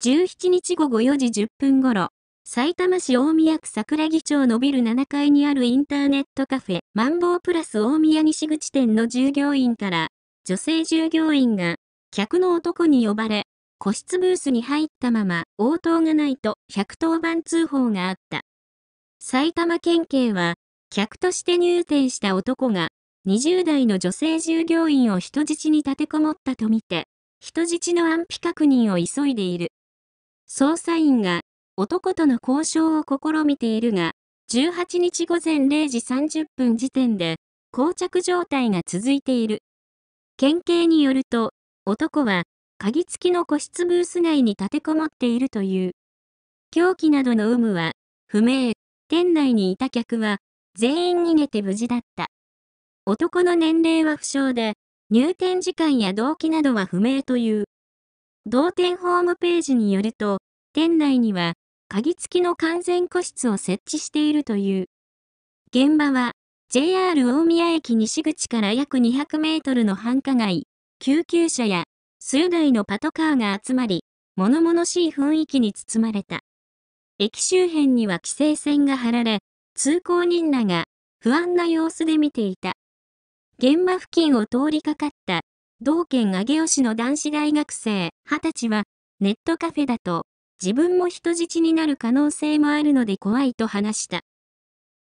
17日午後4時10分ごろ、埼玉市大宮区桜木町のビル7階にあるインターネットカフェ、マンボウプラス大宮西口店の従業員から、女性従業員が、客の男に呼ばれ、個室ブースに入ったまま応答がないと110番通報があった。埼玉県警は、客として入店した男が、20代の女性従業員を人質に立てこもったとみて、人質の安否確認を急いでいる。捜査員が男との交渉を試みているが、18日午前0時30分時点で、膠着状態が続いている。県警によると、男は、鍵付きの個室ブース内に立てこもっているという。凶器などの有無は、不明、店内にいた客は、全員逃げて無事だった。男の年齢は不詳で、入店時間や動機などは不明という。同店ホームページによると、店内には鍵付きの完全個室を設置しているという。現場は JR 大宮駅西口から約200メートルの繁華街、救急車や数台のパトカーが集まり、物々しい雰囲気に包まれた。駅周辺には規制線が張られ、通行人らが不安な様子で見ていた。現場付近を通りかかった同県上尾市の男子大学生、二十歳は、ネットカフェだと、自分も人質になる可能性もあるので怖いと話した。